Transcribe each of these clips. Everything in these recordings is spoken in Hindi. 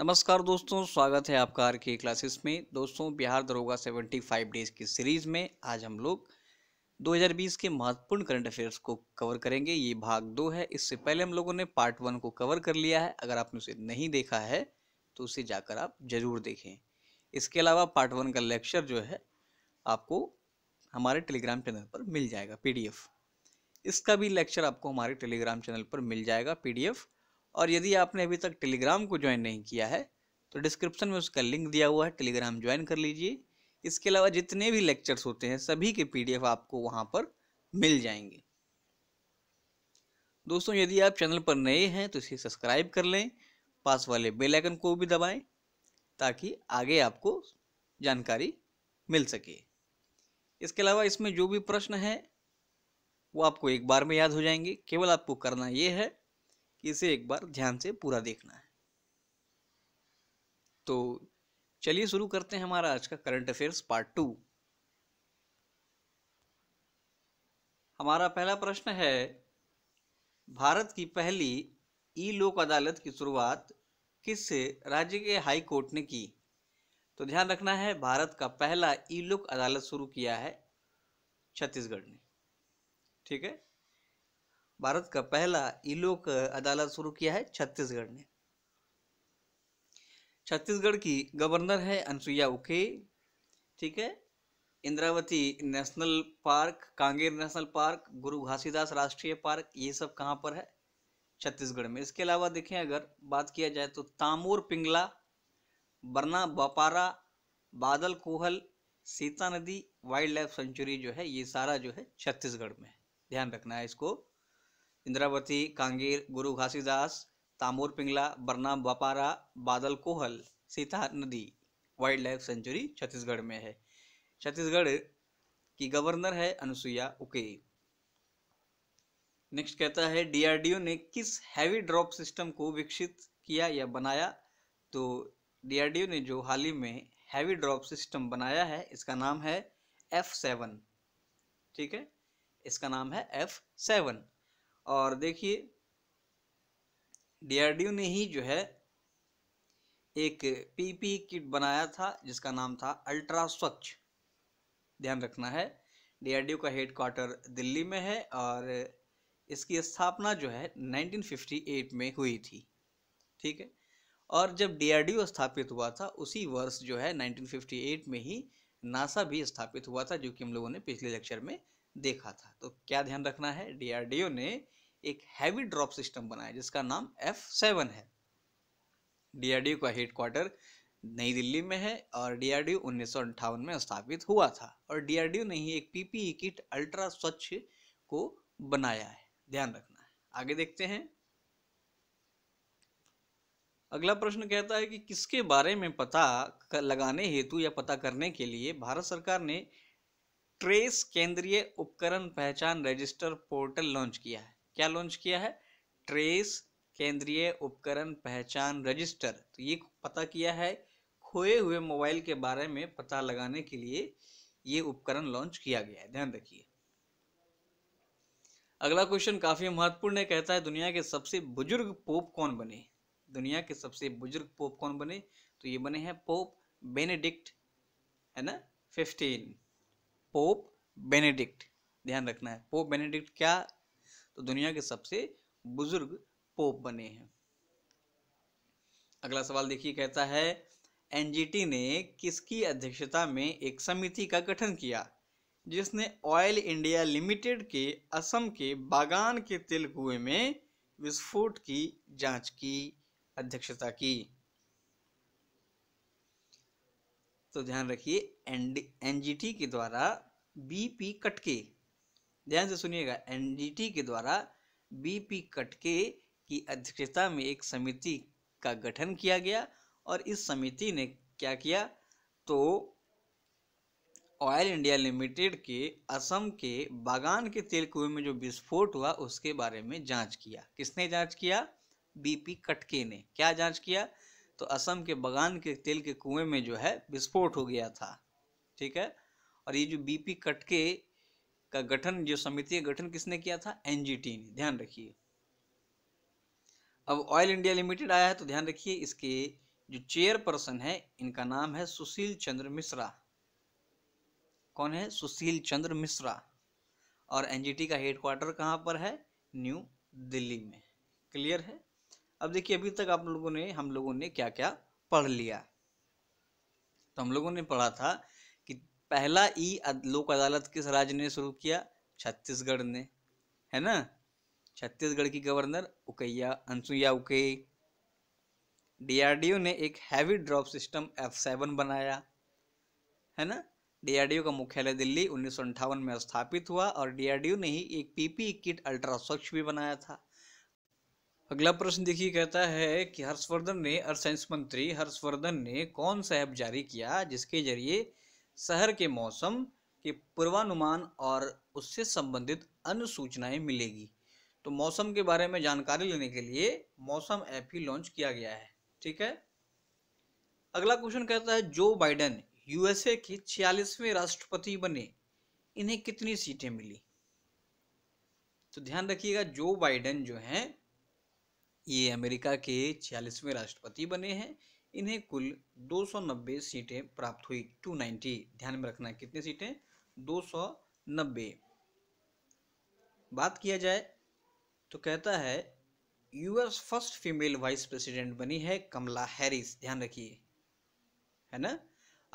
नमस्कार दोस्तों स्वागत है आपका आर के क्लासेस में दोस्तों बिहार दरोगा 75 डेज की सीरीज में आज हम लोग 2020 के महत्वपूर्ण करंट अफेयर्स को कवर करेंगे ये भाग दो है इससे पहले हम लोगों ने पार्ट वन को कवर कर लिया है अगर आपने उसे नहीं देखा है तो उसे जाकर आप जरूर देखें इसके अलावा पार्ट वन का लेक्चर जो है आपको हमारे टेलीग्राम चैनल पर मिल जाएगा पीडीएफ इसका भी लेक्चर आपको हमारे टेलीग्राम चैनल पर मिल जाएगा पीडीएफ और यदि आपने अभी तक टेलीग्राम को ज्वाइन नहीं किया है तो डिस्क्रिप्शन में उसका लिंक दिया हुआ है टेलीग्राम ज्वाइन कर लीजिए इसके अलावा जितने भी लेक्चर्स होते हैं सभी के पीडीएफ आपको वहाँ पर मिल जाएंगे दोस्तों यदि आप चैनल पर नए हैं तो इसे सब्सक्राइब कर लें पास वाले बेल आइकन को भी दबाएं ताकि आगे आपको जानकारी मिल सके इसके अलावा इसमें जो भी प्रश्न है वो आपको एक बार में याद हो जाएंगे केवल आपको करना ये है इसे एक बार ध्यान से पूरा देखना है तो चलिए शुरू करते हैं हमारा आज का करंट अफेयर्स पार्ट टू हमारा पहला प्रश्न है भारत की पहली ई लोक अदालत की शुरुआत किस राज्य के हाई कोर्ट ने की तो ध्यान रखना है भारत का पहला ई लोक अदालत शुरू किया है छत्तीसगढ़ ने ठीक है भारत का पहला ई लोक अदालत शुरू किया है छत्तीसगढ़ ने छत्तीसगढ़ की गवर्नर है अनुसुईया उके ठीक है Indravati national park Kanger national park Guru Ghasidas राष्ट्रीय पार्क ये सब कहाँ पर है छत्तीसगढ़ में इसके अलावा देखें अगर बात किया जाए तो तामोर पिंगला बरना बपारा बादल कोहल सीता नदी वाइल्ड लाइफ सेंचुरी जो है ये सारा जो है छत्तीसगढ़ में है ध्यान रखना है इसको इंद्रावती कांगेर गुरु घासीदास तामोर पिंगला बरनाम बपारा बादल कोहल सीता नदी वाइल्ड लाइफ सेंचुरी छत्तीसगढ़ में है छत्तीसगढ़ की गवर्नर है अनुसुईया उके नेक्स्ट कहता है डीआरडीओ ने किस हैवी ड्रॉप सिस्टम को विकसित किया या बनाया तो डीआरडीओ ने जो हाल ही में हैवी ड्रॉप सिस्टम बनाया है इसका नाम है एफ सेवन ठीक है इसका नाम है एफ सेवन और देखिए डी ने ही जो है एक पीपी किट बनाया था जिसका नाम था अल्ट्रा स्वच्छ ध्यान रखना है डी का हेड क्वार्टर दिल्ली में है और इसकी स्थापना जो है 1958 में हुई थी ठीक है और जब डी स्थापित हुआ था उसी वर्ष जो है 1958 में ही नासा भी स्थापित हुआ था जो कि हम लोगों ने पिछले लेक्चर में देखा था तो क्या ध्यान रखना है डीआरडीओ ने एक हैवी ड्रॉप सिस्टम बनाया जिसका नाम एफ सेवन है डीआरडीओ का हेडक्वार्टर नई दिल्ली में है और डीआरडीओ उन्नीस में स्थापित हुआ था और डीआरडीओ ने ही एक पीपीई e किट अल्ट्रा स्वच्छ को बनाया है ध्यान रखना है आगे देखते हैं अगला प्रश्न कहता है कि किसके बारे में पता लगाने हेतु या पता करने के लिए भारत सरकार ने ट्रेस केंद्रीय उपकरण पहचान रजिस्टर पोर्टल लॉन्च किया है क्या लॉन्च किया है ट्रेस केंद्रीय उपकरण पहचान रजिस्टर तो ये पता किया है खोए हुए मोबाइल के बारे में पता लगाने के लिए ये उपकरण लॉन्च किया गया है ध्यान रखिए अगला क्वेश्चन काफी महत्वपूर्ण है कहता है दुनिया के सबसे बुजुर्ग पोप कौन बने दुनिया के सबसे बुजुर्ग पोप कौन बने तो ये बने हैं पोप बेनेडिक्ट है ना फिफ्टीन पोप बेनेडिक्ट ध्यान रखना है पोप बेनेडिक्ट क्या तो दुनिया के सबसे बुजुर्ग पोप बने हैं अगला सवाल देखिए कहता है एनजीटी ने किसकी अध्यक्षता में एक समिति का गठन किया जिसने ऑयल इंडिया लिमिटेड के असम के बागान के तेल कुएं में विस्फोट की जांच की अध्यक्षता की तो ध्यान रखिए एन एनजीटी के द्वारा बीपी कटके ध्यान से सुनिएगा एन के द्वारा बीपी कटके की अध्यक्षता में एक समिति का गठन किया गया और इस समिति ने क्या किया तो ऑयल इंडिया लिमिटेड के असम के बागान के तेल कुएं में जो विस्फोट हुआ उसके बारे में जांच किया किसने जांच किया बीपी कटके ने क्या जांच किया तो असम के बगान के तेल के कुएं में जो है विस्फोट हो गया था ठीक है और ये जो बीपी कटके का गठन जो समिति का गठन किसने किया था एनजीटी ने ध्यान रखिए अब ऑयल इंडिया लिमिटेड आया है तो ध्यान रखिए इसके जो चेयरपर्सन है इनका नाम है सुशील चंद्र मिश्रा कौन है सुशील चंद्र मिश्रा और एनजीटी का हेडक्वार्टर कहाँ पर है न्यू दिल्ली में क्लियर है अब देखिए अभी तक आप लोगों ने हम लोगों ने क्या क्या पढ़ लिया तो हम लोगों ने पढ़ा था कि पहला ई लोक अदालत किस राज्य ने शुरू किया छत्तीसगढ़ ने है ना छत्तीसगढ़ की गवर्नर उकैया अनसुईया उके डीआरडीओ ने एक heavy drop system F seven बनाया है ना डीआरडीओ का मुख्यालय दिल्ली उन्नीस में स्थापित हुआ और डीआरडीओ ने ही एक पीपी किट अल्ट्रा स्वच्छ भी बनाया था अगला प्रश्न देखिए कहता है कि हर्षवर्धन ने अर्थसाइंस मंत्री हर्षवर्धन ने कौन सा ऐप जारी किया जिसके जरिए शहर के मौसम के पूर्वानुमान और उससे संबंधित अन्य सूचनाएं मिलेगी तो मौसम के बारे में जानकारी लेने के लिए मौसम ऐप ही लॉन्च किया गया है ठीक है अगला क्वेश्चन कहता है जो बाइडन यूएसए के छियालीसवें राष्ट्रपति बने इन्हें कितनी सीटें मिली तो ध्यान रखिएगा जो बाइडन जो हैं ये अमेरिका के छियालीसवें राष्ट्रपति बने हैं इन्हें कुल 290 सीटें प्राप्त हुई 290 ध्यान में रखना कितनी सीटें 290 बात किया जाए तो कहता है US first female vice president बनी है कमला हैरिस ध्यान रखिए है ना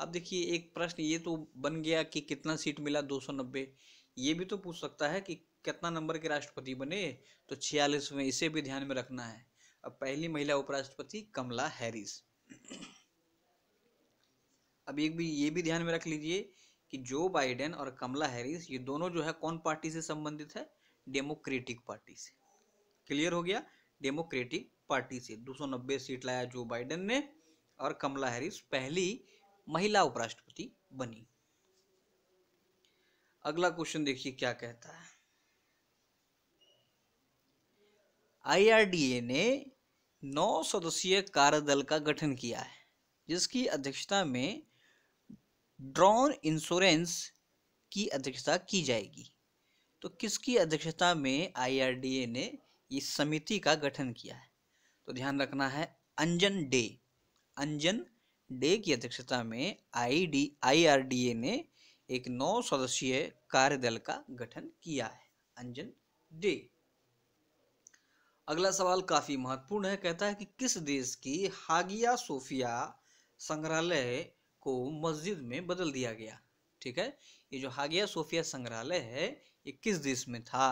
अब देखिए एक प्रश्न ये तो बन गया कि कितना सीट मिला 290 ये भी तो पूछ सकता है कि कितना नंबर के राष्ट्रपति बने तो छियालीसवें इसे भी ध्यान में रखना है अब पहली महिला उपराष्ट्रपति कमला हैरिस अब एक भी ये भी ध्यान में रख लीजिए कि जो बाइडेन और कमला हैरिस ये दोनों जो है कौन पार्टी से संबंधित है डेमोक्रेटिक पार्टी से क्लियर हो गया डेमोक्रेटिक पार्टी से 290 सीट लाया जो बाइडेन ने और कमला हैरिस पहली महिला उपराष्ट्रपति बनी अगला क्वेश्चन देखिए क्या कहता है आईआरडीए ने नौ सदस्यीय कार्यदल का गठन किया है जिसकी अध्यक्षता में ड्रोन इंश्योरेंस की अध्यक्षता की जाएगी तो किसकी अध्यक्षता में आईआरडीए ने इस समिति का गठन किया है तो ध्यान रखना है अंजन डे अंजन डे की अध्यक्षता में I D I R D A ने एक नौ सदस्यीय कार्यदल का गठन किया है अंजन डे अगला सवाल काफ़ी महत्वपूर्ण है कहता है कि किस देश की हागिया सोफिया संग्रहालय को मस्जिद में बदल दिया गया ठीक है ये जो हागिया सोफिया संग्रहालय है ये किस देश में था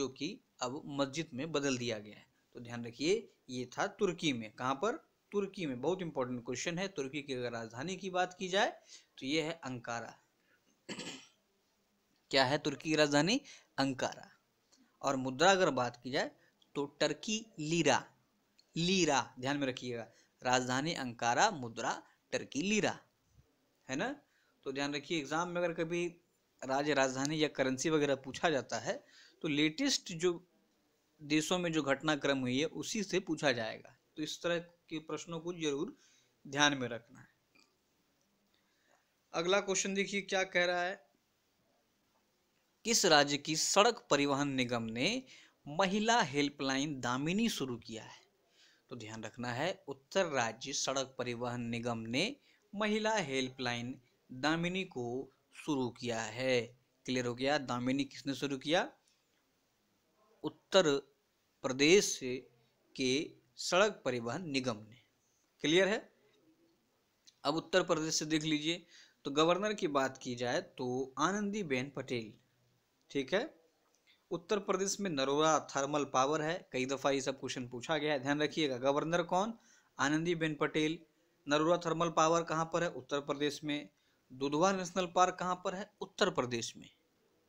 जो कि अब मस्जिद में बदल दिया गया है तो ध्यान रखिए ये था तुर्की में कहाँ पर तुर्की में बहुत इंपॉर्टेंट क्वेश्चन है तुर्की की अगर राजधानी की बात की जाए तो ये है अंकारा क्या है तुर्की की राजधानी अंकारा और मुद्रा अगर बात की जाए तो टर्की लीरा लीरा ध्यान में रखिएगा राजधानी अंकारा मुद्रा टर्की लीरा है ना तो ध्यान रखिए एग्जाम में अगर कभी राज्य राजधानी या करेंसी वगैरह पूछा जाता है तो लेटेस्ट जो देशों में जो घटनाक्रम हुई है उसी से पूछा जाएगा तो इस तरह के प्रश्नों को जरूर ध्यान में रखना है अगला क्वेश्चन देखिए क्या कह रहा है किस राज्य की सड़क परिवहन निगम ने महिला हेल्पलाइन दामिनी शुरू किया है तो ध्यान रखना है उत्तर राज्य सड़क परिवहन निगम ने महिला हेल्पलाइन दामिनी को शुरू किया है क्लियर हो गया दामिनी किसने शुरू किया उत्तर प्रदेश के सड़क परिवहन निगम ने क्लियर है अब उत्तर प्रदेश से देख लीजिए तो गवर्नर की बात की जाए तो आनंदी बेन पटेल ठीक है उत्तर प्रदेश में नरोरा थर्मल पावर है कई दफ़ा ये सब क्वेश्चन पूछा गया है ध्यान रखिएगा गवर्नर कौन आनंदी बेन पटेल नरोरा थर्मल पावर कहाँ पर है उत्तर प्रदेश में दुधवा नेशनल पार्क कहाँ पर है उत्तर प्रदेश में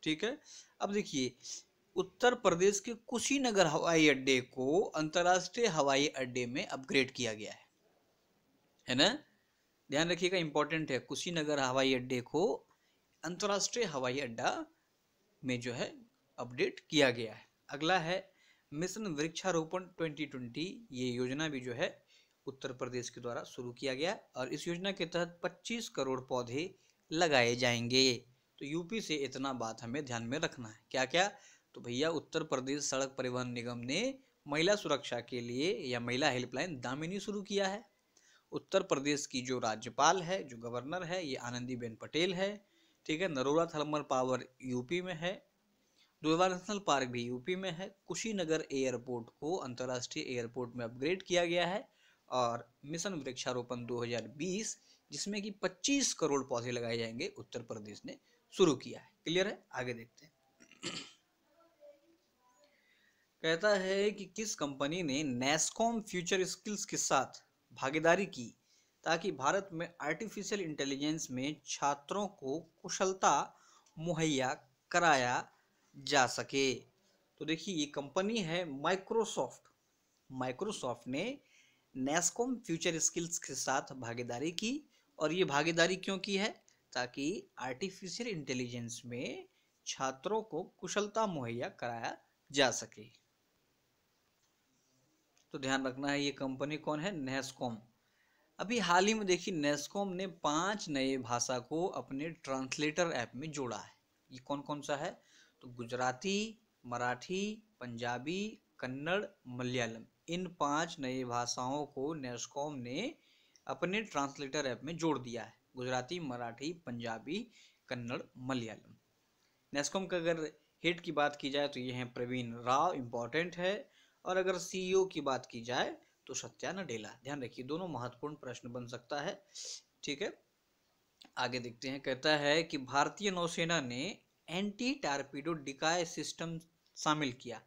ठीक है अब देखिए उत्तर प्रदेश के कुशीनगर हवाई अड्डे को अंतर्राष्ट्रीय हवाई अड्डे में अपग्रेड किया गया है है ना ध्यान रखिएगा इंपॉर्टेंट है कुशीनगर हवाई अड्डे को अंतर्राष्ट्रीय हवाई अड्डा में जो है अपडेट किया गया है अगला है मिशन वृक्षारोपण 2020 ये योजना भी जो है उत्तर प्रदेश के द्वारा शुरू किया गया और इस योजना के तहत 25 करोड़ पौधे लगाए जाएंगे तो यूपी से इतना बात हमें ध्यान में रखना है क्या क्या तो भैया उत्तर प्रदेश सड़क परिवहन निगम ने महिला सुरक्षा के लिए या महिला हेल्पलाइन दामिनी शुरू किया है उत्तर प्रदेश की जो राज्यपाल है जो गवर्नर है ये आनंदीबेन पटेल है ठीक है नरोला थर्मल पावर यूपी में है डोरवा नेशनल पार्क भी यूपी में है कुशीनगर एयरपोर्ट को अंतर्राष्ट्रीय एयरपोर्ट में अपग्रेड किया गया है और मिशन वृक्षारोपण 2020 जिसमें कि 25 करोड़ पौधे लगाए जाएंगे उत्तर प्रदेश ने शुरू किया है क्लियर है आगे देखते हैं कहता है कि किस कंपनी ने नेस्कॉम फ्यूचर स्किल्स के साथ भागीदारी की ताकि भारत में आर्टिफिशियल इंटेलिजेंस में छात्रों को कुशलता मुहैया कराया जा सके तो देखिए ये कंपनी है माइक्रोसॉफ्ट माइक्रोसॉफ्ट ने नेस्कॉम फ्यूचर स्किल्स के साथ भागीदारी की और ये भागीदारी क्यों की है ताकि आर्टिफिशियल इंटेलिजेंस में छात्रों को कुशलता मुहैया कराया जा सके तो ध्यान रखना है ये कंपनी कौन है नेस्कॉम अभी हाल ही में देखिए नेस्कॉम ने पांच नए भाषा को अपने ट्रांसलेटर ऐप में जोड़ा है ये कौन कौन सा है तो गुजराती मराठी पंजाबी कन्नड़ मलयालम इन पांच नई भाषाओं को नेस्कॉम ने अपने ट्रांसलेटर ऐप में जोड़ दिया है गुजराती मराठी पंजाबी कन्नड़ मलयालम नेस्कॉम का अगर हिट की बात की जाए तो ये हैं प्रवीण राव इम्पॉर्टेंट है और अगर सीईओ e की बात की जाए तो सत्या नडेला ध्यान रखिए दोनों महत्वपूर्ण प्रश्न बन सकता है ठीक है आगे देखते हैं कहता है कि भारतीय नौसेना ने एंटी टारपीडो डिकाय सिस्टम शामिल किया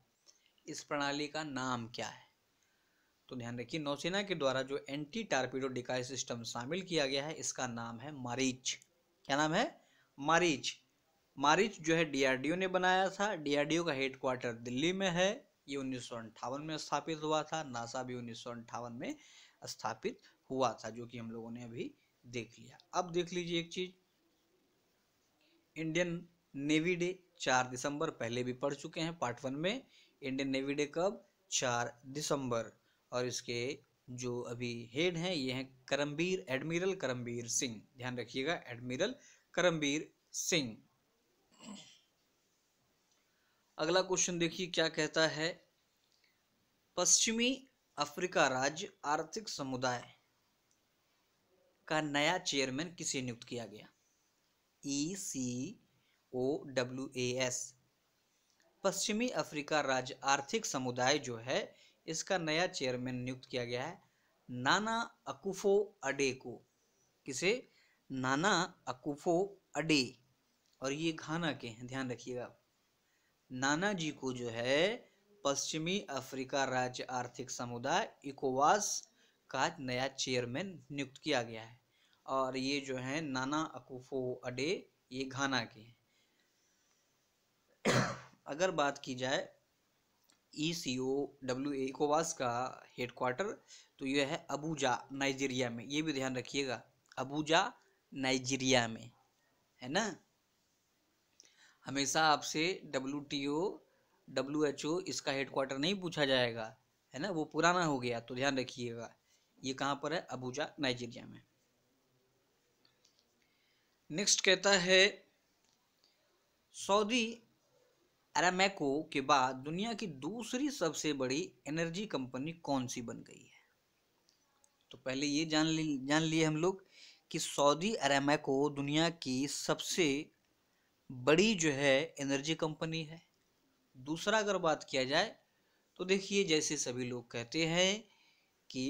इस प्रणाली का नाम क्या है तो ध्यान रखिए नौसेना के द्वारा जो एंटी टारपीडो डिकाय सिस्टम शामिल किया गया है इसका नाम है मारीच क्या नाम है मारीच मारीच जो है डीआरडीओ ने बनाया था डीआरडीओ का हेडक्वार्टर दिल्ली में है ये उन्नीस में स्थापित हुआ था नासा भी उन्नीस में स्थापित हुआ था जो कि हम लोगों ने अभी देख लिया अब देख लीजिए एक चीज इंडियन नेवी डे चार दिसंबर पहले भी पढ़ चुके हैं पार्ट वन में इंडियन नेवी डे कब चार दिसंबर और इसके जो अभी हेड हैं ये हैं करमबीर एडमिरल करमबीर सिंह ध्यान रखिएगा एडमिरल करमबीर सिंह अगला क्वेश्चन देखिए क्या कहता है पश्चिमी अफ्रीका राज्य आर्थिक समुदाय का नया चेयरमैन किसे नियुक्त किया गया E e, C O W A S पश्चिमी अफ्रीका राज्य आर्थिक समुदाय जो है इसका नया चेयरमैन नियुक्त किया गया है नाना अकुफो अडे को किसे नाना अकुफो अडे और ये घाना के हैं ध्यान रखिएगा नाना जी को जो है पश्चिमी अफ्रीका राज्य आर्थिक समुदाय इकोवास का नया चेयरमैन नियुक्त किया गया है और ये जो है नाना अकुफो अडे ये घाना के हैं अगर बात की जाए ई सी ओ डब्ल्यू ए का हेडक्वार्टर तो यह है अबूजा नाइजीरिया में ये भी ध्यान रखिएगा अबूजा नाइजीरिया में है ना हमेशा आपसे W T O W H O इसका हेडक्वार्टर नहीं पूछा जाएगा है ना वो पुराना हो गया तो ध्यान रखिएगा ये कहाँ पर है अबूजा नाइजीरिया में नेक्स्ट कहता है सऊदी अरामेको के बाद दुनिया की दूसरी सबसे बड़ी एनर्जी कंपनी कौन सी बन गई है तो पहले ये जान ली जान लिए हम लोग कि सऊदी अरामेको दुनिया की सबसे बड़ी जो है एनर्जी कंपनी है दूसरा अगर बात किया जाए तो देखिए जैसे सभी लोग कहते हैं कि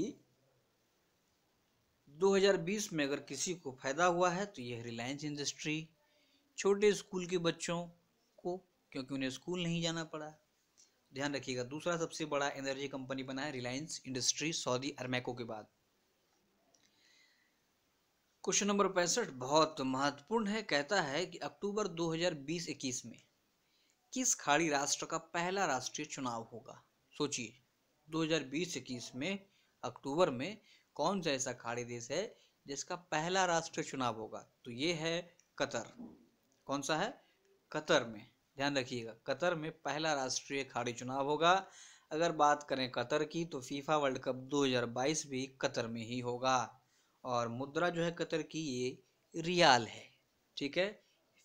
2020 में अगर किसी को फायदा हुआ है तो यह रिलायंस इंडस्ट्री छोटे स्कूल के बच्चों को क्योंकि उन्हें स्कूल नहीं जाना पड़ा ध्यान रखिएगा दूसरा सबसे बड़ा एनर्जी कंपनी बना है रिलायंस इंडस्ट्री सऊदी अरमेको के बाद क्वेश्चन नंबर पैंसठ बहुत महत्वपूर्ण है कहता है कि अक्टूबर 2020-21 में किस खाड़ी राष्ट्र का पहला राष्ट्रीय चुनाव होगा सोचिए 2020-21 में अक्टूबर में कौन सा ऐसा खाड़ी देश है जिसका पहला राष्ट्रीय चुनाव होगा तो ये है कतर कौन सा है कतर में ध्यान रखिएगा कतर में पहला राष्ट्रीय खाड़ी चुनाव होगा अगर बात करें कतर की तो फीफा वर्ल्ड कप 2022 भी कतर में ही होगा और मुद्रा जो है कतर की ये रियाल है ठीक है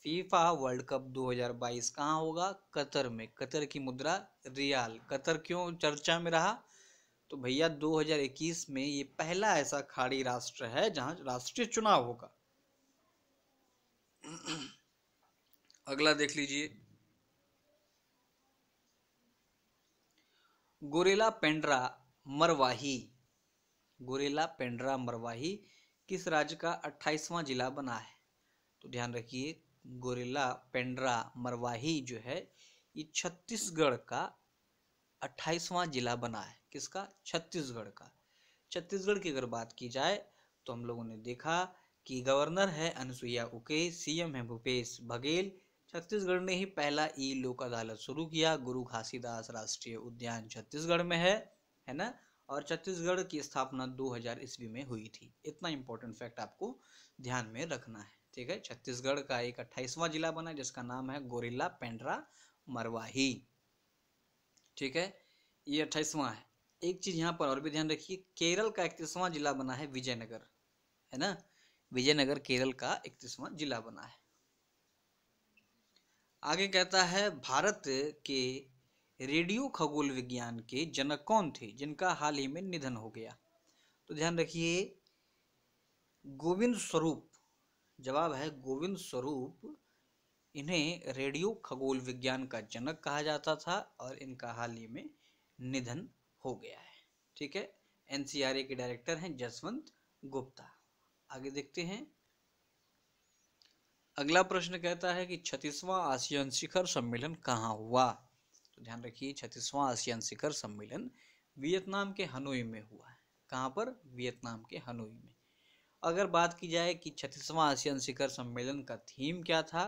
फीफा वर्ल्ड कप 2022 कहाँ होगा कतर में कतर की मुद्रा रियाल कतर क्यों चर्चा में रहा तो भैया 2021 में ये पहला ऐसा खाड़ी राष्ट्र है जहां राष्ट्रीय चुनाव होगा अगला देख लीजिए गोरेला पेंड्रा मरवाही गोरेला पेंड्रा मरवाही किस राज्य का अट्ठाईसवां जिला बना है तो ध्यान रखिए गोरेला पेंड्रा मरवाही जो है ये छत्तीसगढ़ का अट्ठाईसवां जिला बना है किसका छत्तीसगढ़ का छत्तीसगढ़ की अगर बात की जाए तो हम लोगों ने देखा कि गवर्नर है अनुसुईया उके सीएम है भूपेश बघेल छत्तीसगढ़ ने ही पहला ई लोक अदालत शुरू किया गुरु घासीदास राष्ट्रीय उद्यान छत्तीसगढ़ में है है ना और छत्तीसगढ़ की स्थापना 2000 ईस्वी में हुई थी इतना इम्पोर्टेंट फैक्ट आपको ध्यान में रखना है ठीक है छत्तीसगढ़ का एक अट्ठाईसवां जिला बना जिसका नाम है गोरिल्ला पेंड्रा मरवाही ठीक है ये अट्ठाईसवां है एक चीज यहाँ पर और भी ध्यान रखिए केरल का इकतीसवां जिला बना है विजयनगर है ना विजयनगर केरल का इकतीसवां जिला बना है आगे कहता है भारत के रेडियो खगोल विज्ञान के जनक कौन थे जिनका हाल ही में निधन हो गया तो ध्यान रखिए गोविंद स्वरूप जवाब है गोविंद स्वरूप इन्हें रेडियो खगोल विज्ञान का जनक कहा जाता था और इनका हाल ही में निधन हो गया है ठीक है एनसीआरए के डायरेक्टर हैं जसवंत गुप्ता आगे देखते हैं अगला प्रश्न कहता है कि छत्तीसवां आसियान शिखर सम्मेलन कहाँ हुआ तो ध्यान रखिए छत्तीसवां आसियान शिखर सम्मेलन वियतनाम के हनोई में हुआ है कहाँ पर वियतनाम के हनोई में अगर बात की जाए कि छत्तीसवां आसियान शिखर सम्मेलन का थीम क्या था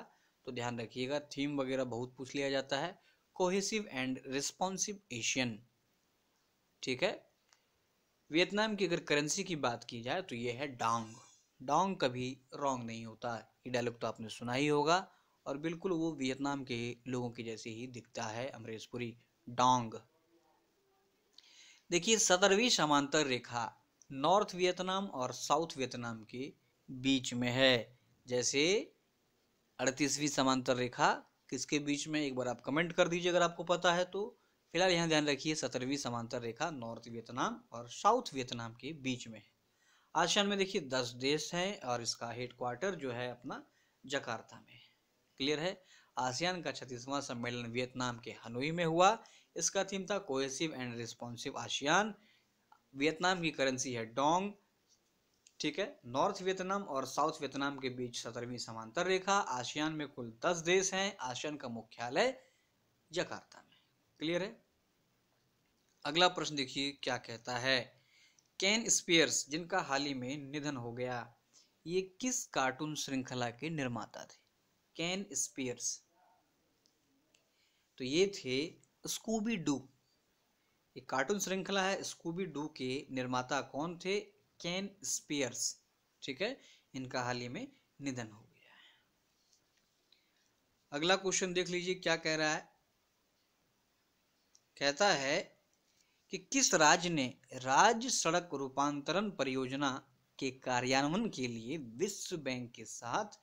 तो ध्यान रखिएगा थीम वगैरह बहुत पूछ लिया जाता है कोहेसिव एंड रिस्पॉन्सिव एशियन ठीक है वियतनाम की अगर करेंसी की बात की जाए तो ये है डांग डोंग कभी रॉन्ग नहीं होता ये डायलॉग तो आपने सुना ही होगा और बिल्कुल वो वियतनाम के लोगों के जैसे ही दिखता है अमरेशपुरी डोंग देखिए सतरवी समांतर रेखा नॉर्थ वियतनाम और साउथ वियतनाम के बीच में है जैसे अड़तीसवीं समांतर रेखा किसके बीच में एक बार आप कमेंट कर दीजिए अगर आपको पता है तो फिलहाल यहाँ ध्यान रखिए सतरवीं समांतर रेखा नॉर्थ वियतनाम और साउथ वियतनाम के बीच में है आसियान में देखिए दस देश हैं और इसका हेड क्वार्टर जो है अपना जकार्ता में क्लियर है आसियान का छत्तीसवां सम्मेलन वियतनाम के हनोई में हुआ इसका थीम था cohesive and responsive ASEAN Vietnam की करेंसी है डोंग ठीक है नॉर्थ वियतनाम और साउथ वियतनाम के बीच सत्रहवीं समांतर रेखा आसियान में कुल दस देश हैं आसियान का मुख्यालय जकार्ता में क्लियर है अगला प्रश्न देखिए क्या कहता है केन स्पियर्स जिनका हाल ही में निधन हो गया ये किस कार्टून श्रृंखला के निर्माता थे कैन स्पियर्स तो ये थे स्कूबी डू एक कार्टून श्रृंखला है स्कूबी डू के निर्माता कौन थे कैन स्पियर्स ठीक है इनका हाल ही में निधन हो गया है अगला क्वेश्चन देख लीजिए क्या कह रहा है कहता है कि किस राज्य ने राज्य सड़क रूपांतरण परियोजना के कार्यान्वयन के लिए विश्व बैंक के साथ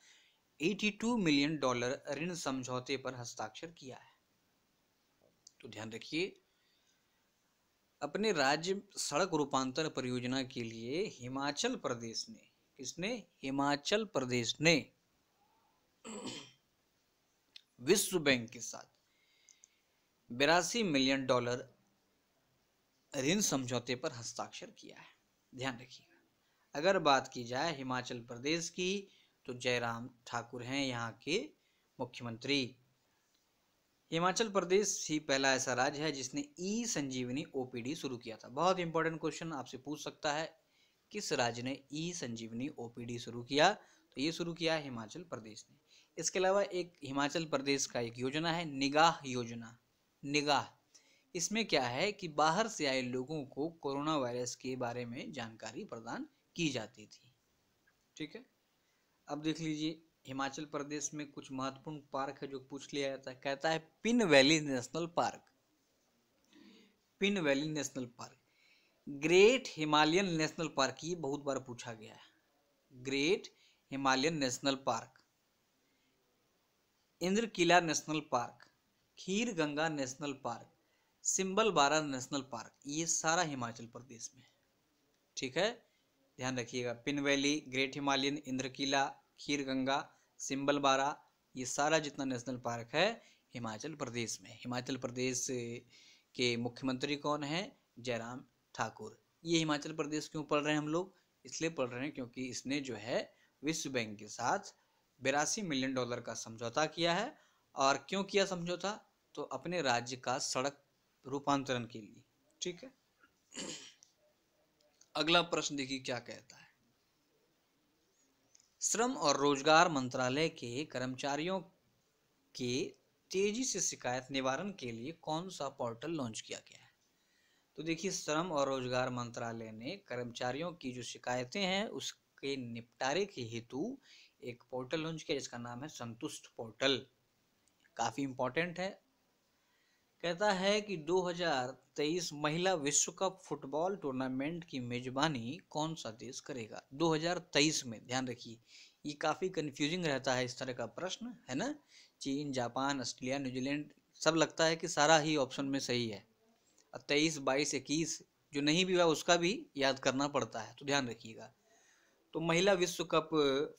82 मिलियन डॉलर ऋण समझौते पर हस्ताक्षर किया है तो ध्यान रखिए अपने राज्य सड़क रूपांतर परियोजना के लिए हिमाचल प्रदेश ने किसने हिमाचल प्रदेश ने विश्व बैंक के साथ बिरासी मिलियन डॉलर ऋण समझौते पर हस्ताक्षर किया है ध्यान रखिएगा अगर बात की जाए हिमाचल प्रदेश की तो जयराम ठाकुर हैं यहाँ के मुख्यमंत्री हिमाचल प्रदेश ही पहला ऐसा राज्य है जिसने ई संजीवनी ओपीडी शुरू किया था बहुत इंपॉर्टेंट क्वेश्चन आपसे पूछ सकता है किस राज्य ने ई संजीवनी ओपीडी शुरू किया तो ये शुरू किया है हिमाचल प्रदेश ने इसके अलावा एक हिमाचल प्रदेश का एक योजना है निगाह योजना निगाह इसमें क्या है कि बाहर से आए लोगों को कोरोना वायरस के बारे में जानकारी प्रदान की जाती थी ठीक है अब देख लीजिए हिमाचल प्रदेश में कुछ महत्वपूर्ण पार्क है जो पूछ लिया जाता है कहता है Pin valley national park Pin valley national park great Himalayan national park ये बहुत बार पूछा गया है great Himalayan national park Inderkilla national park Khirganga national park Simbalbara national park ये सारा हिमाचल प्रदेश में ठीक है ध्यान रखिएगा Pin valley great Himalayan Inderkilla Khirganga Simbalbara ये सारा जितना नेशनल पार्क है हिमाचल प्रदेश में हिमाचल प्रदेश के मुख्यमंत्री कौन है जयराम ठाकुर ये हिमाचल प्रदेश क्यों पढ़ रहे हैं हम लोग इसलिए पढ़ रहे हैं क्योंकि इसने जो है विश्व बैंक के साथ बिरासी मिलियन डॉलर का समझौता किया है और क्यों किया समझौता तो अपने राज्य का सड़क रूपांतरण के लिए ठीक है अगला प्रश्न देखिए क्या कहता है श्रम और रोजगार मंत्रालय के कर्मचारियों के तेजी से शिकायत निवारण के लिए कौन सा पोर्टल लॉन्च किया गया है तो देखिए श्रम और रोजगार मंत्रालय ने कर्मचारियों की जो शिकायतें हैं उसके निपटारे के हेतु एक पोर्टल लॉन्च किया जिसका नाम है संतुष्ट पोर्टल काफ़ी इंपॉर्टेंट है कहता है कि 2023 महिला विश्व कप फुटबॉल टूर्नामेंट की मेजबानी कौन सा देश करेगा 2023 में ध्यान रखिए ये काफ़ी कंफ्यूजिंग रहता है इस तरह का प्रश्न है ना चीन जापान ऑस्ट्रेलिया न्यूजीलैंड सब लगता है कि सारा ही ऑप्शन में सही है और तेईस बाईस इक्कीस जो नहीं भी हुआ उसका भी याद करना पड़ता है तो ध्यान रखिएगा तो महिला विश्व कप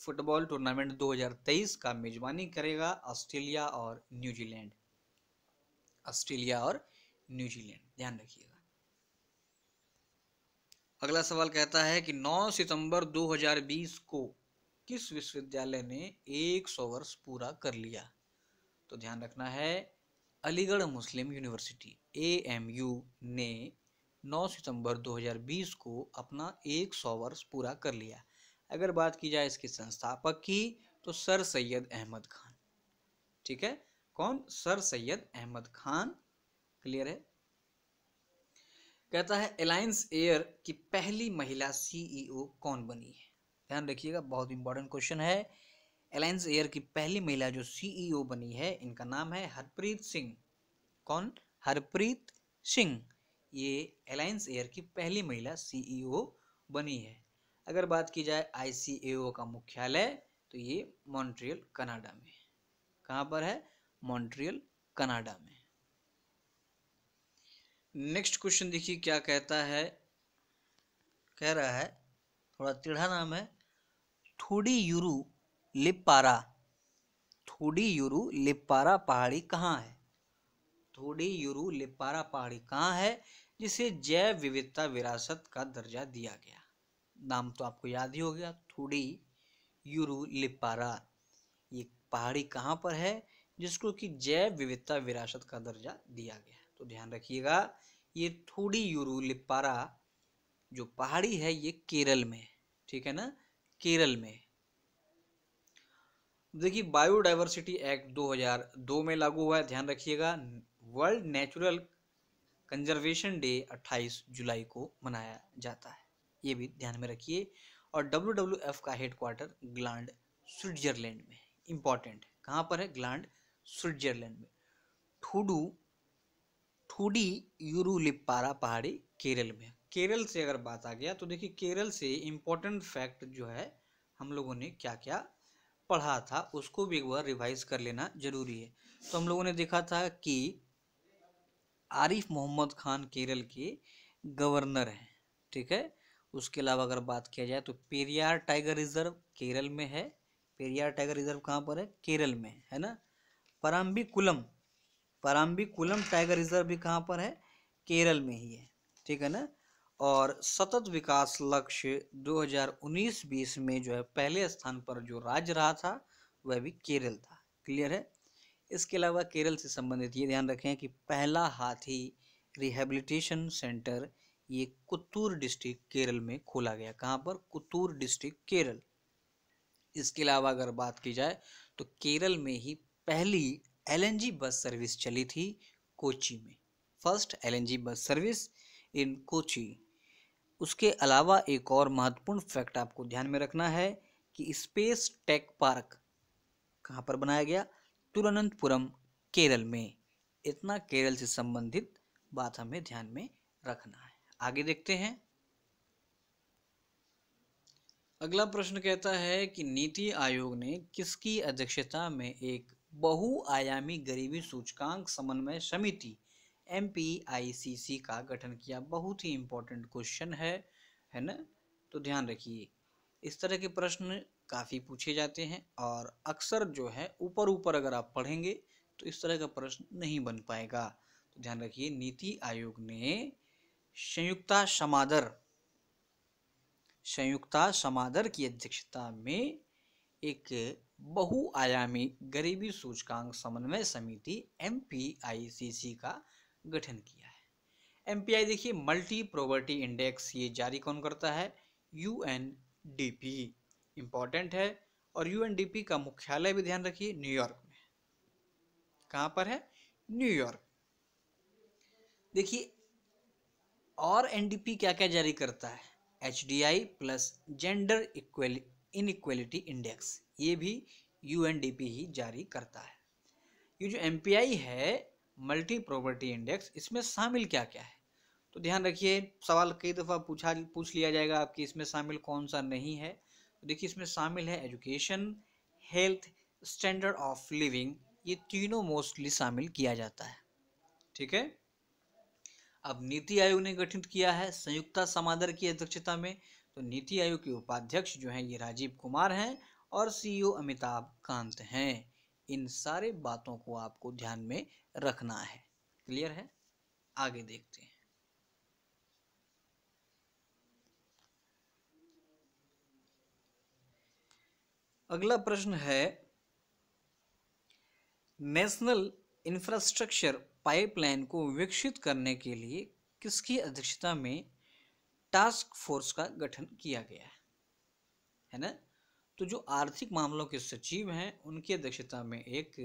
फुटबॉल टूर्नामेंट 2023 का मेजबानी करेगा ऑस्ट्रेलिया और न्यूजीलैंड ऑस्ट्रेलिया और न्यूजीलैंड ध्यान रखिएगा अगला सवाल कहता है कि 9 सितंबर 2020 को किस विश्वविद्यालय ने 100 वर्ष पूरा कर लिया तो ध्यान रखना है अलीगढ़ मुस्लिम यूनिवर्सिटी ए ने 9 सितंबर 2020 को अपना 100 वर्ष पूरा कर लिया अगर बात की जाए इसके संस्थापक की तो सर सैयद अहमद खान ठीक है कौन सर सैयद अहमद खान क्लियर है कहता है अलायंस एयर की पहली महिला सीईओ e कौन बनी है ध्यान रखिएगा बहुत इंपॉर्टेंट क्वेश्चन है अलायंस एयर की पहली महिला जो सीईओ e बनी है इनका नाम है हरप्रीत सिंह कौन हरप्रीत सिंह ये अलायंस एयर की पहली महिला सीईओ e बनी है अगर बात की जाए आईसीएओ का मुख्यालय तो ये मॉन्ट्रियल कनाडा में है कहाँ पर है मॉन्ट्रियल कनाडा में नेक्स्ट क्वेश्चन देखिए क्या कहता है कह रहा है थोड़ा टेढ़ा नाम है थोड़ी यूरू लिपारा थोड़ी यूरू लिपारा पहाड़ी कहाँ है थोड़ी यूरू लिपारा पहाड़ी कहाँ है जिसे जैव विविधता विरासत का दर्जा दिया गया नाम तो आपको याद ही हो गया थोड़ी यूरू लिपारा ये पहाड़ी कहाँ पर है जिसको कि जैव विविधता विरासत का दर्जा दिया गया तो ध्यान रखिएगा ये थोड़ी यूरुलिपारा जो पहाड़ी है ये केरल में ठीक है ना केरल में देखिए बायोडाइवर्सिटी एक्ट 2002 में लागू हुआ है ध्यान रखिएगा वर्ल्ड नेचुरल कंजर्वेशन डे 28 जुलाई को मनाया जाता है ये भी ध्यान में रखिए और डब्ल्यू का हेडक्वार्टर ग्लैंड स्विट्जरलैंड में इंपॉर्टेंट है कहाँ पर है ग्लैंड स्विट्जरलैंड में ठूडू ठूडी यूरूलिपारा पहाड़ी केरल में केरल से अगर बात आ गया तो देखिए केरल से इम्पोर्टेंट फैक्ट जो है हम लोगों ने क्या क्या पढ़ा था उसको भी एक बार रिवाइज कर लेना जरूरी है तो हम लोगों ने देखा था कि आरिफ मोहम्मद खान केरल के गवर्नर हैं ठीक है उसके अलावा अगर बात किया जाए तो पेरियार टाइगर रिजर्व केरल में है पेरियार टाइगर रिजर्व कहाँ पर है केरल में है ना पराम्बिकुलम पराम्बिकुलम टाइगर रिजर्व भी कहाँ पर है केरल में ही है ठीक है ना और सतत विकास लक्ष्य 2019-20 में जो है पहले स्थान पर जो राज्य रहा था वह भी केरल था क्लियर है इसके अलावा केरल से संबंधित ये ध्यान रखें कि पहला हाथी रिहेबिलिटेशन सेंटर ये कुत्तूर डिस्ट्रिक्ट केरल में खोला गया कहाँ पर कुत्तूर डिस्ट्रिक्ट केरल इसके अलावा अगर बात की जाए तो केरल में ही पहली एलएनजी बस सर्विस चली थी कोची में first LNG bus service in Kochi उसके अलावा एक और महत्वपूर्ण फैक्ट आपको ध्यान में रखना है कि स्पेस टेक पार्क कहाँ पर बनाया गया तिरुवनंतपुरम केरल में इतना केरल से संबंधित बात हमें ध्यान में रखना है आगे देखते हैं अगला प्रश्न कहता है कि नीति आयोग ने किसकी अध्यक्षता में एक बहुआयामी गरीबी सूचकांक समन्वय समिति एम का गठन किया बहुत ही इम्पोर्टेंट क्वेश्चन है है ना तो ध्यान रखिए इस तरह के प्रश्न काफ़ी पूछे जाते हैं और अक्सर जो है ऊपर ऊपर अगर आप पढ़ेंगे तो इस तरह का प्रश्न नहीं बन पाएगा तो ध्यान रखिए नीति आयोग ने संयुक्ता समादर संयुक्ता समादर की अध्यक्षता में एक बहुआयामी गरीबी सूचकांक समन्वय समिति एम का गठन किया है एम देखिए मल्टी प्रोवर्टी इंडेक्स ये जारी कौन करता है U N D P important है और यू एन डी पी का मुख्यालय भी ध्यान रखिए न्यूयॉर्क में कहाँ पर है न्यूयॉर्क देखिए और एन क्या क्या जारी करता है H D I plus gender equal inequality index ये भी यू ही जारी करता है ये जो एम है मल्टी प्रॉपर्टी इंडेक्स इसमें शामिल क्या क्या है तो ध्यान रखिए सवाल कई दफ़ा पूछा पूछ लिया जाएगा आपकी इसमें शामिल कौन सा नहीं है तो देखिए इसमें शामिल है education health standard of living ये तीनों मोस्टली शामिल किया जाता है ठीक है अब नीति आयोग ने गठित किया है संयुक्ता समादर की अध्यक्षता में तो नीति आयोग के उपाध्यक्ष जो हैं ये राजीव कुमार हैं और सीईओ e अमिताभ कांत हैं इन सारे बातों को आपको ध्यान में रखना है क्लियर है आगे देखते हैं अगला प्रश्न है नेशनल इंफ्रास्ट्रक्चर पाइपलाइन को विकसित करने के लिए किसकी अध्यक्षता में टास्क फोर्स का गठन किया गया है है ना तो जो आर्थिक मामलों के सचिव हैं उनकी अध्यक्षता में एक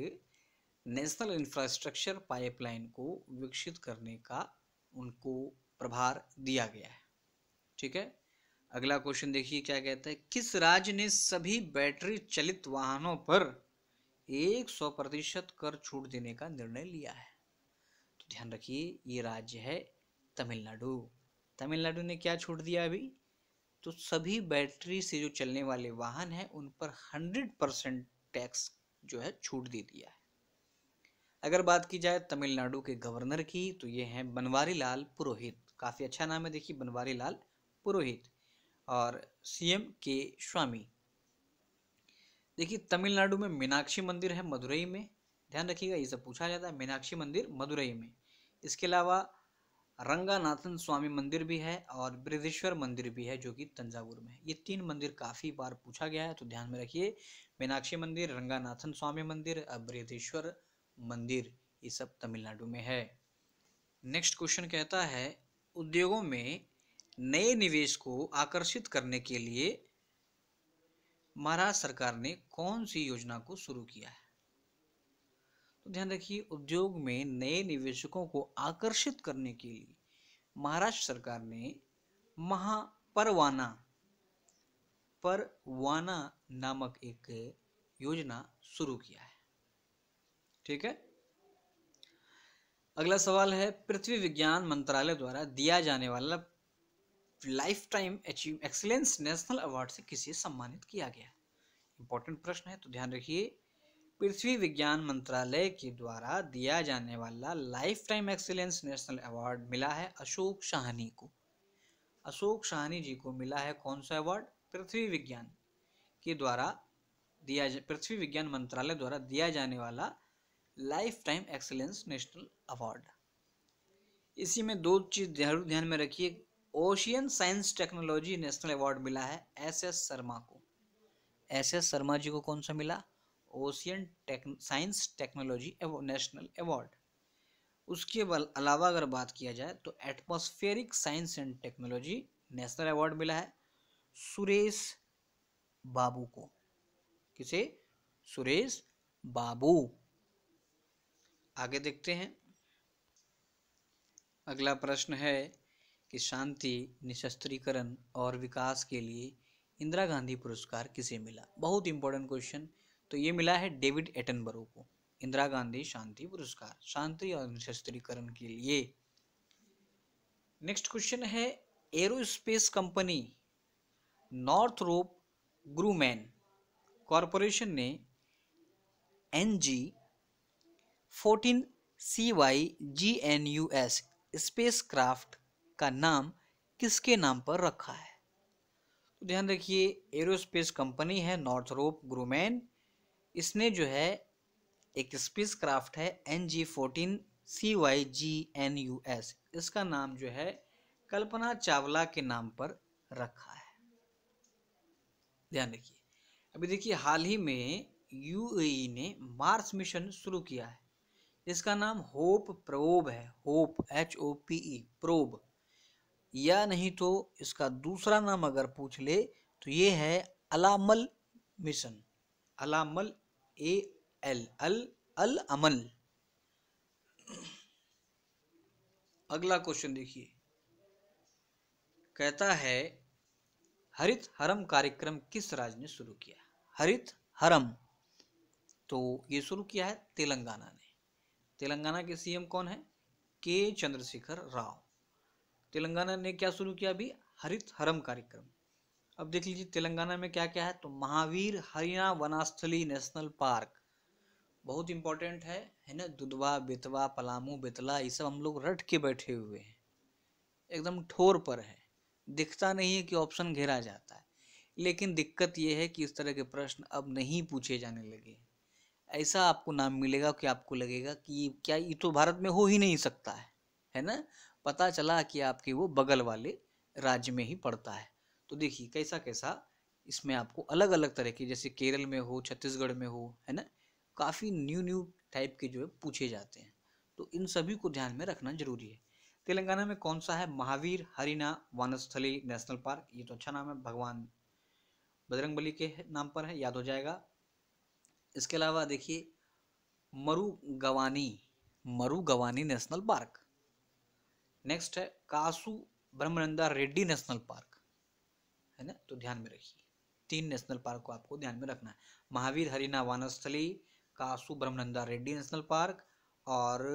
नेशनल इंफ्रास्ट्रक्चर पाइपलाइन को विकसित करने का उनको प्रभार दिया गया है ठीक है अगला क्वेश्चन देखिए क्या कहता है किस राज्य ने सभी बैटरी चलित वाहनों पर 100 प्रतिशत कर छूट देने का निर्णय लिया है तो ध्यान रखिए ये राज्य है तमिलनाडु तमिलनाडु ने क्या छूट दिया अभी तो सभी बैटरी से जो चलने वाले वाहन हैं उन पर हंड्रेड परसेंट टैक्स जो है छूट दे दिया है अगर बात की जाए तमिलनाडु के गवर्नर की तो ये हैं बनवारी लाल पुरोहित काफ़ी अच्छा नाम है देखिए बनवारी लाल पुरोहित और सीएम के स्वामी देखिए तमिलनाडु में मीनाक्षी मंदिर है मदुरई में ध्यान रखिएगा ये सब पूछा जाता है मीनाक्षी मंदिर मदुरई में इसके अलावा रंगानाथन स्वामी मंदिर भी है और बृजेश्वर मंदिर भी है जो कि तंजावुर में ये तीन मंदिर काफ़ी बार पूछा गया है तो ध्यान में रखिए मीनाक्षी मंदिर रंगानाथन स्वामी मंदिर और बृजेश्वर मंदिर ये सब तमिलनाडु में है नेक्स्ट क्वेश्चन कहता है उद्योगों में नए निवेश को आकर्षित करने के लिए महाराष्ट्र सरकार ने कौन सी योजना को शुरू किया है तो ध्यान रखिए उद्योग में नए निवेशकों को आकर्षित करने के लिए महाराष्ट्र सरकार ने महापरवाना परवाना नामक एक योजना शुरू किया है ठीक है अगला सवाल है पृथ्वी विज्ञान मंत्रालय द्वारा दिया जाने वाला lifetime achieve excellence national award से किसे सम्मानित किया गया इंपॉर्टेंट प्रश्न है तो ध्यान रखिए पृथ्वी विज्ञान मंत्रालय के द्वारा दिया जाने वाला lifetime excellence national award मिला है अशोक शाहनी को अशोक शाहनी जी को मिला है कौन सा अवार्ड पृथ्वी विज्ञान के द्वारा दिया पृथ्वी विज्ञान मंत्रालय द्वारा दिया जाने वाला lifetime excellence national award इसी में दो चीज़ जरूर ध्यान में रखिए ocean science technology national award मिला है एस एस शर्मा को एस एस शर्मा जी को कौन सा मिला ocean tech science technology national award उसके अलावा अगर बात किया जाए तो atmospheric science and technology national award मिला है सुरेश बाबू को किसे सुरेश बाबू आगे देखते हैं अगला प्रश्न है कि शांति निशस्त्रीकरण और विकास के लिए इंदिरा गांधी पुरस्कार किसे मिला बहुत इंपॉर्टेंट क्वेश्चन तो ये मिला है डेविड एटनबरो को इंदिरा गांधी शांति पुरस्कार शांति और निशस्त्रीकरण के लिए नेक्स्ट क्वेश्चन है aerospace company Northrop Grumman corporation ने N G fourteen C Y G N U S spacecraft का नाम किसके नाम पर रखा है तो ध्यान रखिए एरोस्पेस कंपनी है नॉर्थ रोप ग्रूमैन इसमें जो है एक स्पेस क्राफ्ट है N G fourteen C Y G N U S इसका नाम जो है कल्पना चावला के नाम पर रखा है ध्यान रखिए अभी देखिए हाल ही में यू e ने मार्स मिशन शुरू किया है इसका नाम होप प्रोब है hope H O P E probe या नहीं तो इसका दूसरा नाम अगर पूछ ले तो ये है अलामल मिशन अलामल ए एल अल अल अमल अगला क्वेश्चन देखिए कहता है हरित हरम कार्यक्रम किस राज्य ने शुरू किया हरित हरम तो ये शुरू किया है तेलंगाना ने तेलंगाना के सीएम कौन है के चंद्रशेखर राव तेलंगाना ने क्या शुरू किया अभी हरित हरम कार्यक्रम अब देख लीजिए तेलंगाना में क्या क्या है तो महावीर हरियाणा वनास्थली नेशनल पार्क बहुत इंपॉर्टेंट है है ना दुधवा बेतवा पलामू बेतला ये सब हम लोग रट के बैठे हुए हैं एकदम ठोर पर है दिखता नहीं है कि ऑप्शन घेरा जाता है लेकिन दिक्कत यह है कि इस तरह के प्रश्न अब नहीं पूछे जाने लगे ऐसा आपको नाम मिलेगा कि आपको लगेगा कि क्या ये तो भारत में हो ही नहीं सकता है है ना पता चला कि आपके वो बगल वाले राज्य में ही पड़ता है तो देखिए कैसा कैसा इसमें आपको अलग अलग तरह के जैसे केरल में हो छत्तीसगढ़ में हो है ना काफ़ी न्यू न्यू टाइप के जो है पूछे जाते हैं तो इन सभी को ध्यान में रखना जरूरी है तेलंगाना में कौन सा है महावीर हरिना वानस्थली नेशनल पार्क ये तो अच्छा नाम है भगवान बजरंग के नाम पर है याद हो जाएगा इसके अलावा देखिए मरु गवानी मरु गवानी नेशनल पार्क नेक्स्ट है कासू ब्रह्मनंदा रेड्डी नेशनल पार्क है ना तो ध्यान में रखिए तीन नेशनल पार्क को आपको ध्यान में रखना है महावीर हरिना वानस्थली कासु ब्रह्मनंदा रेड्डी नेशनल पार्क और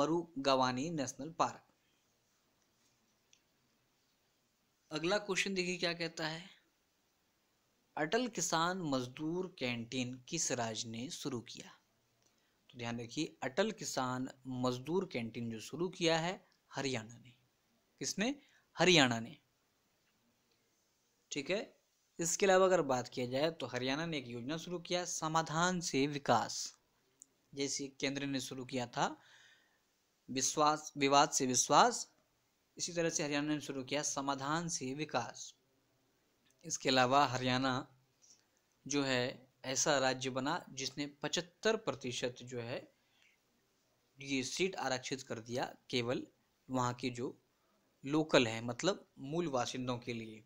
मरुगवानी नेशनल पार्क अगला क्वेश्चन देखिए क्या कहता है अटल किसान मजदूर कैंटीन किस राज्य ने शुरू किया तो ध्यान रखिए अटल किसान मजदूर कैंटीन जो शुरू किया है हरियाणा ने किसने हरियाणा ने ठीक है इसके अलावा अगर बात किया जाए तो हरियाणा ने एक योजना शुरू किया समाधान से विकास जैसे केंद्र ने शुरू किया था विश्वास विवाद से विश्वास इसी तरह से हरियाणा ने शुरू किया समाधान से विकास इसके अलावा हरियाणा जो है ऐसा राज्य बना जिसने पचहत्तर प्रतिशत जो है ये सीट आरक्षित कर दिया केवल वहाँ के जो लोकल है मतलब मूल वासिंदों के लिए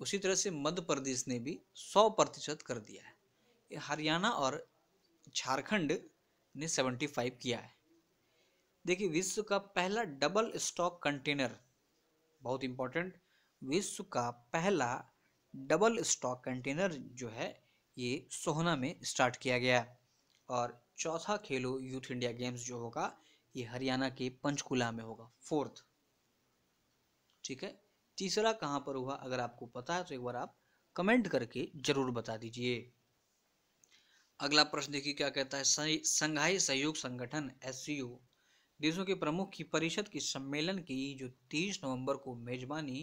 उसी तरह से मध्य प्रदेश ने भी सौ प्रतिशत कर दिया है हरियाणा और झारखंड ने सेवेंटी फाइव किया है देखिए विश्व का पहला डबल स्टॉक कंटेनर बहुत इंपॉर्टेंट विश्व का पहला डबल स्टॉक कंटेनर जो है ये सोहना में स्टार्ट किया गया और चौथा खेलो यूथ इंडिया गेम्स जो होगा ये हरियाणा के पंचकुला में होगा फोर्थ ठीक है तीसरा कहाँ पर हुआ अगर आपको पता है तो एक बार आप कमेंट करके जरूर बता दीजिए अगला प्रश्न देखिए क्या कहता है संघाई सहयोग संगठन एस देशों के प्रमुख की परिषद की सम्मेलन की जो 30 नवंबर को मेजबानी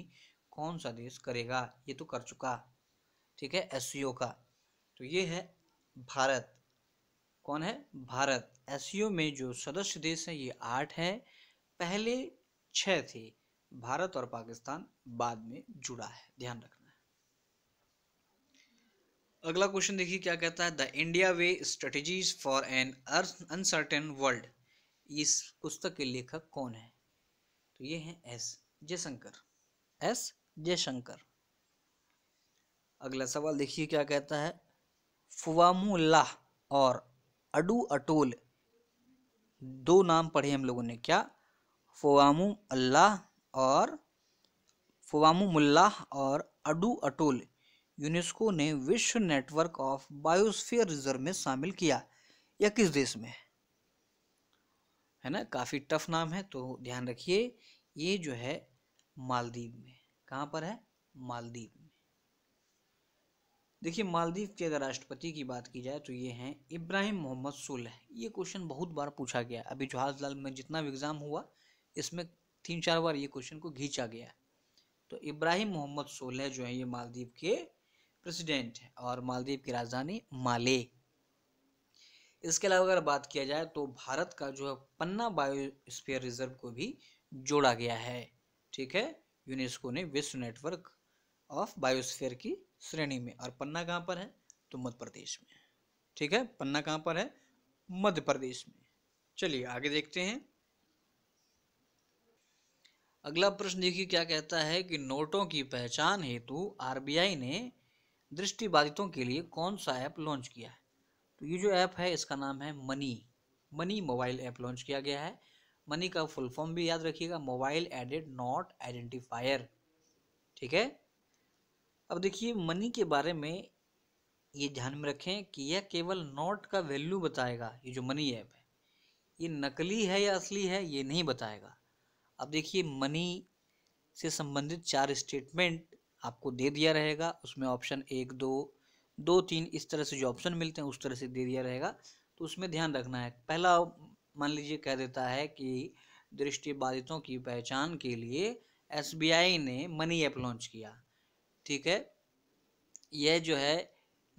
कौन सा देश करेगा ये तो कर चुका ठीक है एस का तो ये है भारत कौन है भारत एस में जो सदस्य देश हैं ये आठ हैं पहले छः थे भारत और पाकिस्तान बाद में जुड़ा है ध्यान रखना है अगला क्वेश्चन देखिए क्या कहता है the India way strategies for an uncertain world इस पुस्तक के लेखक कौन है तो ये हैं एस जयशंकर एस जयशंकर अगला सवाल देखिए क्या कहता है फुवामुल्लाह और अडू अटोल दो नाम पढ़े हम लोगों ने क्या फवामू अल्लाह और मुल्ला और अडू अटोल यूनेस्को ने विश्व नेटवर्क ऑफ बायोस्फीयर रिजर्व में शामिल किया या किस देश में है ना काफ़ी टफ नाम है तो ध्यान रखिए ये जो है मालदीव में कहाँ पर है मालदीव में देखिए मालदीव के अगर राष्ट्रपति की बात की जाए तो ये हैं इब्राहिम मोहम्मद सुल्ह ये क्वेश्चन बहुत बार पूछा गया अभी जवाहरलाल में जितना भी एग्ज़ाम हुआ इसमें तीन चार बार ये क्वेश्चन को घींचा गया तो इब्राहिम मोहम्मद सोलह जो है ये मालदीव के प्रेसिडेंट हैं और मालदीव की राजधानी माले इसके अलावा अगर बात किया जाए तो भारत का जो है पन्ना बायोस्फीयर रिजर्व को भी जोड़ा गया है ठीक है यूनेस्को ने विश्व नेटवर्क ऑफ बायोस्फीयर की श्रेणी में और पन्ना कहाँ पर है तो मध्य प्रदेश में ठीक है पन्ना कहाँ पर है मध्य प्रदेश में चलिए आगे देखते हैं अगला प्रश्न देखिए क्या कहता है कि नोटों की पहचान हेतु आरबीआई ने दृष्टिबाधितों के लिए कौन सा ऐप लॉन्च किया है तो ये जो ऐप है इसका नाम है money money mobile app launch किया गया है मनी का फुल फॉर्म भी याद रखिएगा मोबाइल एडेड नॉट आइडेंटिफायर ठीक है अब देखिए मनी के बारे में ये ध्यान में रखें कि यह केवल नोट का वैल्यू बताएगा ये जो मनी ऐप है ये नकली है या असली है ये नहीं बताएगा अब देखिए मनी से संबंधित चार स्टेटमेंट आपको दे दिया रहेगा उसमें ऑप्शन एक दो दो तीन इस तरह से जो ऑप्शन मिलते हैं उस तरह से दे दिया रहेगा तो उसमें ध्यान रखना है पहला मान लीजिए कह देता है कि दृष्टि बाधितों की पहचान के लिए एस ने मनी ऐप लॉन्च किया ठीक है यह जो है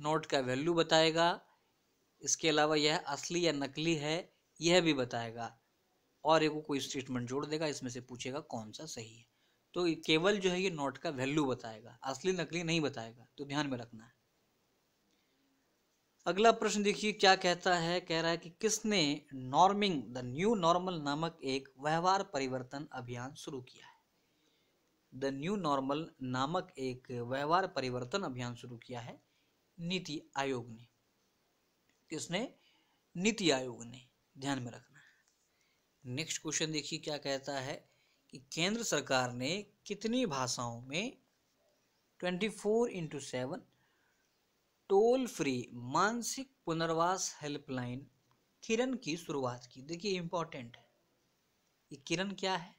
नोट का वैल्यू बताएगा इसके अलावा यह असली या नकली है यह भी बताएगा और एक कोई स्टेटमेंट जोड़ देगा इसमें से पूछेगा कौन सा सही है तो केवल जो है ये नोट का वैल्यू बताएगा असली नकली नहीं बताएगा तो ध्यान में रखना है अगला प्रश्न देखिए क्या कहता है कह रहा है कि किसने नॉर्मिंग द न्यू नॉर्मल नामक एक व्यवहार परिवर्तन अभियान शुरू किया है द न्यू नॉर्मल नामक एक व्यवहार परिवर्तन अभियान शुरू किया है नीति आयोग ने किसने नीति आयोग ने ध्यान में रखना नेक्स्ट क्वेश्चन देखिए क्या कहता है कि केंद्र सरकार ने कितनी भाषाओं में twenty four into seven toll free मानसिक पुनर्वास हेल्पलाइन किरण की शुरुआत की देखिए इम्पोर्टेंट है ये किरण क्या है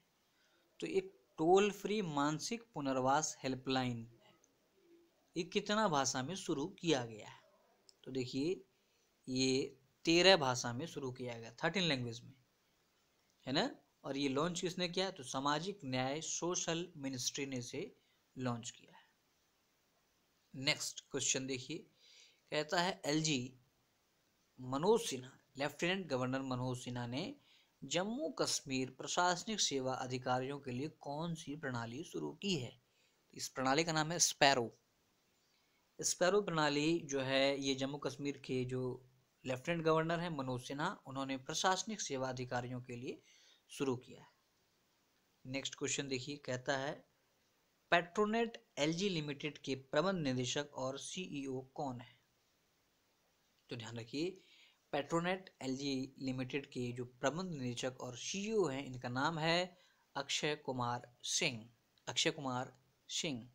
तो एक टोल फ्री मानसिक पुनर्वास हेल्पलाइन है ये कितना भाषा में शुरू किया गया है तो देखिए ये तेरह भाषा में शुरू किया गया थर्टीन लैंग्वेज में है ना और ये लॉन्च किसने किया तो सामाजिक न्याय सोशल मिनिस्ट्री ने इसे लॉन्च किया है नेक्स्ट क्वेश्चन देखिए कहता है LG Manoj Sinha lieutenant governor Manoj Sinha ने जम्मू कश्मीर प्रशासनिक सेवा अधिकारियों के लिए कौन सी प्रणाली शुरू की है तो इस प्रणाली का नाम है स्पैरो स्पैरो प्रणाली जो है ये जम्मू कश्मीर के जो लेफ्टिनेंट गवर्नर हैं मनोज सिन्हा उन्होंने प्रशासनिक सेवा अधिकारियों के लिए शुरू किया है नेक्स्ट क्वेश्चन देखिए कहता है पेट्रोनेट एलजी लिमिटेड के प्रबंध निदेशक और सीईओ e कौन है तो ध्यान रखिए पेट्रोनेट एलजी लिमिटेड के जो प्रबंध निदेशक और सीईओ e हैं इनका नाम है अक्षय कुमार सिंह अक्षय कुमार सिंह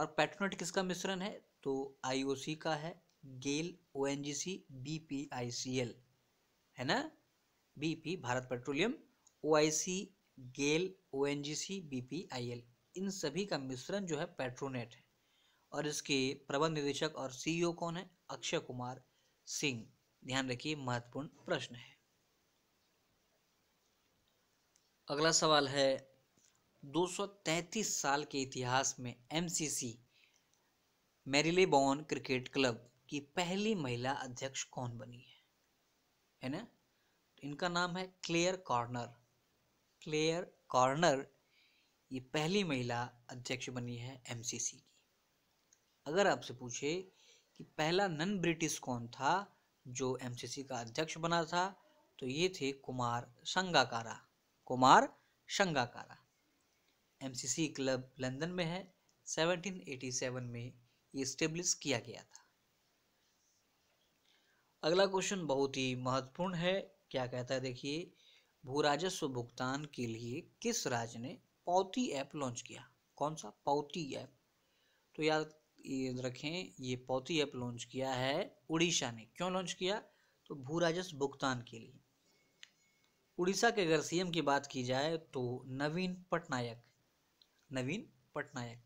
और पेट्रोनेट किसका मिश्रण है तो आईओसी का है गेल ओएनजीसी बीपीआईसीएल है ना BP Bharat petroleum OIC GAIL ONGC BPIL इन सभी का मिश्रण जो है पेट्रोनेट है और इसके प्रबंध निदेशक और सीईओ e कौन है अक्षय कुमार सिंह ध्यान रखिए महत्वपूर्ण प्रश्न है अगला सवाल है 233 साल के इतिहास में एमसीसी मेरिलेबॉन क्रिकेट क्लब की पहली महिला अध्यक्ष कौन बनी है है ना इनका नाम है क्लेयर कॉर्नर क्लेयर कॉर्नर ये पहली महिला अध्यक्ष बनी है एमसीसी की अगर आपसे पूछे कि पहला नन ब्रिटिश कौन था जो एमसीसी का अध्यक्ष बना था तो ये थे Kumar Sangakkara Kumar Sangakkara MCC club London में है 1787 में ये स्टेब्लिश किया गया था अगला क्वेश्चन बहुत ही महत्वपूर्ण है क्या कहता है देखिए भू राजस्व भुगतान के लिए किस राज्य ने पौती ऐप लॉन्च किया कौन सा पौती ऐप तो याद रखें ये पौती ऐप लॉन्च किया है उड़ीसा ने क्यों लॉन्च किया तो भू राजस्व भुगतान के लिए उड़ीसा के अगर सीएम की बात की जाए तो नवीन पटनायक नवीन पटनायक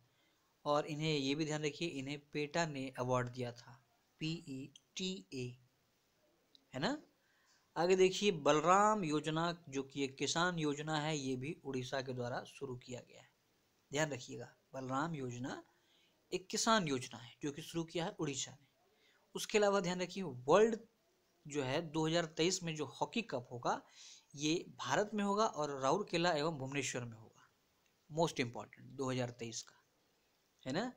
और इन्हें ये भी ध्यान रखिए इन्हें पेटा ने अवार्ड दिया था पी ई टी ए है ना आगे देखिए बलराम योजना जो कि एक किसान योजना है ये भी उड़ीसा के द्वारा शुरू किया गया है ध्यान रखिएगा बलराम योजना एक किसान योजना है जो कि शुरू किया है उड़ीसा ने उसके अलावा ध्यान रखिए वर्ल्ड जो है 2023 में जो हॉकी कप होगा ये भारत में होगा और राउरकेला एवं भुवनेश्वर में होगा मोस्ट इम्पॉर्टेंट 2023 का है ना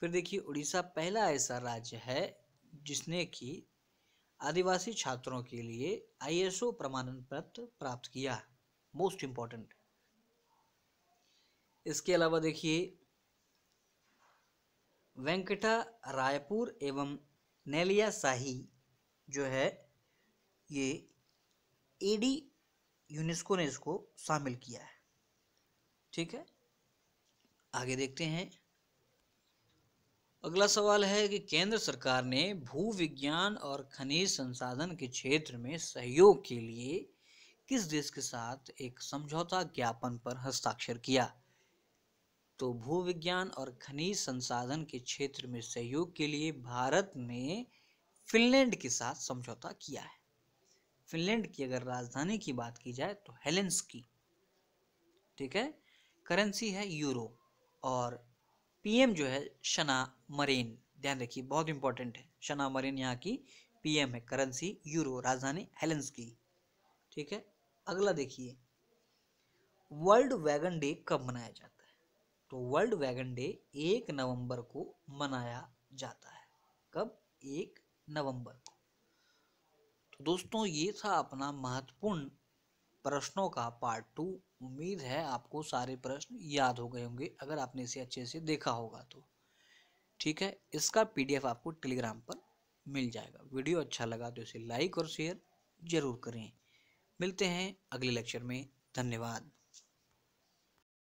फिर देखिए उड़ीसा पहला ऐसा राज्य है जिसने कि आदिवासी छात्रों के लिए आईएसओ प्रमाणन पत्र प्राप्त किया मोस्ट इम्पॉर्टेंट इसके अलावा देखिए वेंकटा रायपुर एवं नेलिया शाही जो है ये एडी e यूनेस्को ने इसको शामिल किया है ठीक है आगे देखते हैं अगला सवाल है कि केंद्र सरकार ने भू विज्ञान और खनिज संसाधन के क्षेत्र में सहयोग के लिए किस देश के साथ एक समझौता ज्ञापन पर हस्ताक्षर किया तो भू विज्ञान और खनिज संसाधन के क्षेत्र में सहयोग के लिए भारत ने फिनलैंड के साथ समझौता किया है फिनलैंड की अगर राजधानी की बात की जाए तो हेलेंस की ठीक है करेंसी है यूरो और पीएम जो है शना मरीन ध्यान रखिए बहुत इंपॉर्टेंट है शना मरीन यहाँ की पीएम है करेंसी यूरो राजधानी हेलेंस की ठीक है अगला देखिए वर्ल्ड वैगन डे कब मनाया जाता है तो वर्ल्ड वैगन डे एक नवंबर को मनाया जाता है कब एक नवंबर को तो दोस्तों ये था अपना महत्वपूर्ण प्रश्नों का पार्ट टू उम्मीद है आपको सारे प्रश्न याद हो गए होंगे अगर आपने इसे अच्छे से देखा होगा तो ठीक है इसका पीडीएफ आपको टेलीग्राम पर मिल जाएगा वीडियो अच्छा लगा तो इसे लाइक और शेयर ज़रूर करें मिलते हैं अगले लेक्चर में धन्यवाद